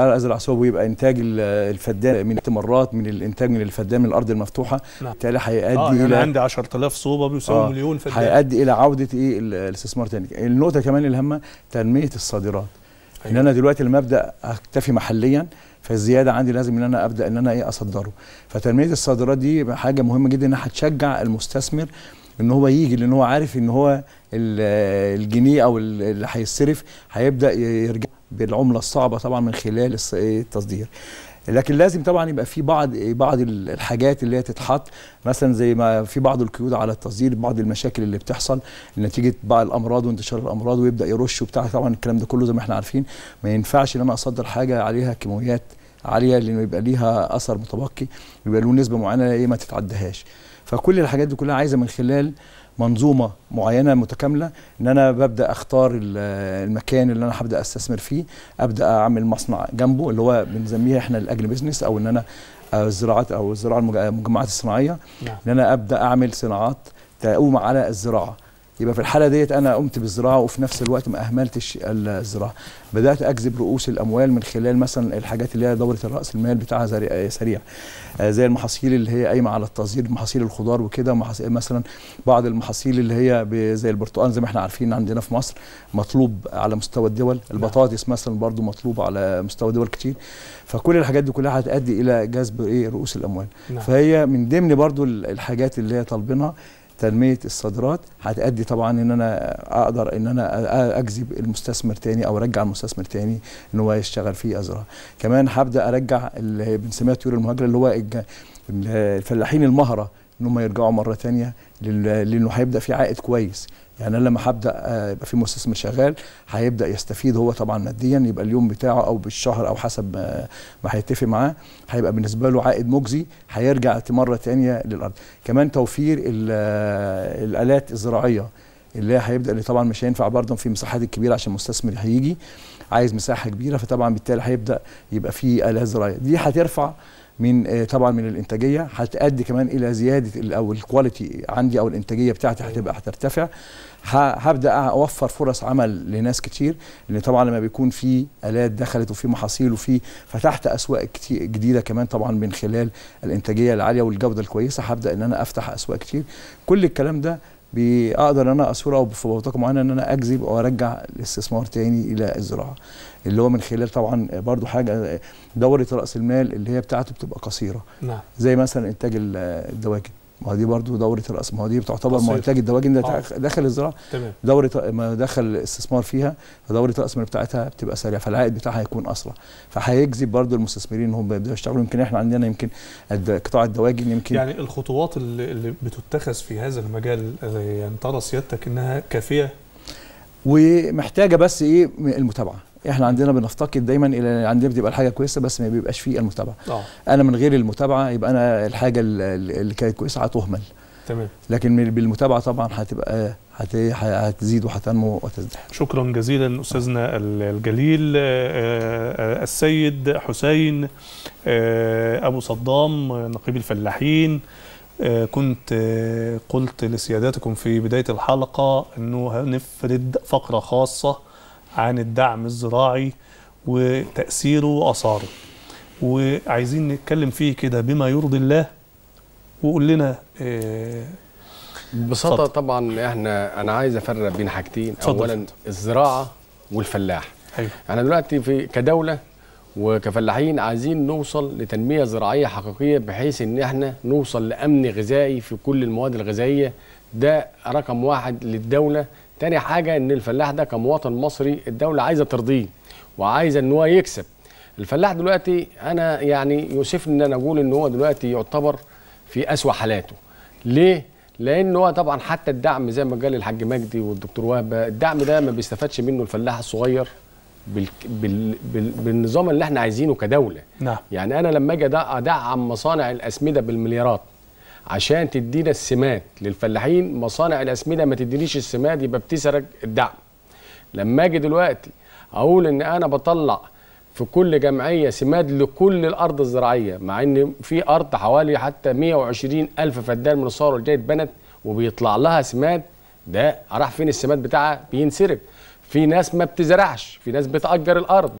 ازرع صوب ويبقى انتاج الفدان من التمرات من الانتاج من الفدان من الارض المفتوحه نعم. بالتالي نعم. هيؤدي آه يعني الى عندي 10000 صوبه بيساوي آه مليون فدان هيؤدي الى عوده ايه الاستثمار تاني النقطه كمان الهامه تنميه الصادرات أيوة. ان انا دلوقتي لما ابدا اكتفي محليا فالزياده عندي لازم ان انا ابدا ان انا ايه اصدره فتنميه الصادرات دي حاجه مهمه جدا انها هتشجع المستثمر ان هو يجي لان هو عارف ان هو الجنيه او اللي هيصرف هيبدا يرجع بالعمله الصعبه طبعا من خلال إيه، التصدير لكن لازم طبعا يبقى في بعض بعض الحاجات اللي هي تتحط مثلا زي ما في بعض القيود على التصدير بعض المشاكل اللي بتحصل نتيجه بقى الامراض وانتشار الامراض ويبدا يرش وبتاع طبعا الكلام ده كله زي ما احنا عارفين ما ينفعش ان انا اصدر حاجه عليها كيماويات عاليه لانه يبقى ليها اثر متبقي يبقى له نسبه معينه ايه ما تتعدهاش فكل الحاجات دي كلها عايزه من خلال منظومه معينه متكامله ان انا ببدا اختار المكان اللي انا هبدا استثمر فيه ابدا اعمل مصنع جنبه اللي هو بنسميه احنا الاجري بزنس او ان انا الزراعات او الزراعه المجمعات الصناعيه نعم. ان انا ابدا اعمل صناعات تقوم على الزراعه يبقى في الحاله ديت انا قمت بالزراعه وفي نفس الوقت ما اهملتش الزراعه بدات اجذب رؤوس الاموال من خلال مثلا الحاجات اللي هي دوره الراس المال بتاعها آه، سريع آه، زي المحاصيل اللي هي قايمه على التصدير محاصيل الخضار وكده مثلا بعض المحاصيل اللي هي زي البرتقال زي ما احنا عارفين عندنا في مصر مطلوب على مستوى الدول نعم. البطاطس مثلا برضو مطلوب على مستوى دول كتير فكل الحاجات دي كلها هتؤدي الى جذب ايه رؤوس الاموال نعم. فهي من ضمن برضو الحاجات اللي هي طالبينها تنميه الصادرات هتأدي طبعا ان انا اقدر ان انا اجذب المستثمر تاني او ارجع المستثمر تاني ان هو يشتغل في ازرع كمان هبدا ارجع اللي بنسميها طيور المهاجره اللي هو الفلاحين المهره ان هم يرجعوا مره ثانيه لانه هيبدا في عائد كويس يعني انا لما هبدا آه، يبقى في مستثمر شغال هيبدا يستفيد هو طبعا ماديا يبقى اليوم بتاعه او بالشهر او حسب ما هيتفق معاه هيبقى بالنسبه له عائد مجزي هيرجع مره ثانيه للارض كمان توفير الالات الزراعيه اللي هيبدا اللي طبعا مش هينفع برضه في مساحات الكبيره عشان المستثمر هيجي عايز مساحه كبيره فطبعا بالتالي هيبدا يبقى في الات زراعيه دي هترفع من آه، طبعا من الانتاجيه هتؤدي كمان الى زياده او الكواليتي عندي او الانتاجيه بتاعتي أيوه. هتبقى هترتفع هبدا اوفر فرص عمل لناس كتير لان طبعا لما بيكون في الات دخلت وفي محاصيل وفي فتحت اسواق كتير جديده كمان طبعا من خلال الانتاجيه العاليه والجوده الكويسه هبدا ان انا افتح اسواق كتير كل الكلام ده بقدر ان انا بسهوله في بطاقه معينه ان انا اجذب او ارجع الاستثمار تاني الى الزراعه اللي هو من خلال طبعا برضو حاجه دوره راس المال اللي هي بتاعته بتبقى قصيره نعم. زي مثلا انتاج الدواجن ما دي برضو دوره الراس ما دي بتعتبر منتج الدواجن ده آه. داخل الزراعه دوره ما دخل الاستثمار فيها فدوره الراس بتاعتها بتبقى سريعه فالعائد بتاعها هيكون اسرع فهيجذب برضو المستثمرين ان هم يبداوا يشتغلوا يمكن احنا عندنا يمكن قطاع الدواجن يمكن يعني الخطوات اللي بتتخذ في هذا المجال آه، يعني ترى سيادتك انها كافيه ومحتاجه بس ايه المتابعه احنا عندنا بنفتقد دايما الى عندنا بتبقى الحاجه كويسه بس ما بيبقاش فيه المتابعه أوه. انا من غير المتابعه يبقى انا الحاجه اللي كانت كويسه هتهمل تمام لكن بالمتابعه طبعا هتبقى هتزيد وهتنمو وتزدحم شكرا جزيلا استاذنا الجليل آه، آه، السيد حسين آه، ابو صدام نقيب الفلاحين كنت قلت لسيادتكم في بدايه الحلقه انه هنفرد فقره خاصه عن الدعم الزراعي وتأثيره وأثاره وعايزين نتكلم فيه كده بما يرضي الله وقول لنا آه، ببساطة صدق. طبعا احنا انا عايز افرق بين حاجتين اولا الزراعة والفلاح حلو. أيوه. احنا دلوقتي في كدولة وكفلاحين عايزين نوصل لتنمية زراعية حقيقية بحيث ان احنا نوصل لامن غذائي في كل المواد الغذائية ده رقم واحد للدولة تاني حاجه ان الفلاح ده كمواطن مصري الدوله عايزه ترضيه وعايزه ان هو يكسب الفلاح دلوقتي انا يعني يوسفني ان انا اقول ان هو دلوقتي يعتبر في اسوا حالاته ليه لان هو طبعا حتى الدعم زي ما قال الحاج مجدي والدكتور وهبه الدعم ده ما بيستفادش منه الفلاح الصغير بال... بال... بال... بالنظام اللي احنا عايزينه كدوله نعم. يعني انا لما اجي ادعم مصانع الاسمده بالمليارات عشان تدينا السمات للفلاحين مصانع الاسمده ما تدينيش السمات يبقى بتسرق الدعم لما اجي دلوقتي اقول ان انا بطلع في كل جمعيه سماد لكل الارض الزراعيه مع ان في ارض حوالي حتى 120 الف فدان من الصور الجاية اتبنت وبيطلع لها سماد ده راح فين السماد بتاعها بينسرب في ناس ما بتزرعش في ناس بتاجر الارض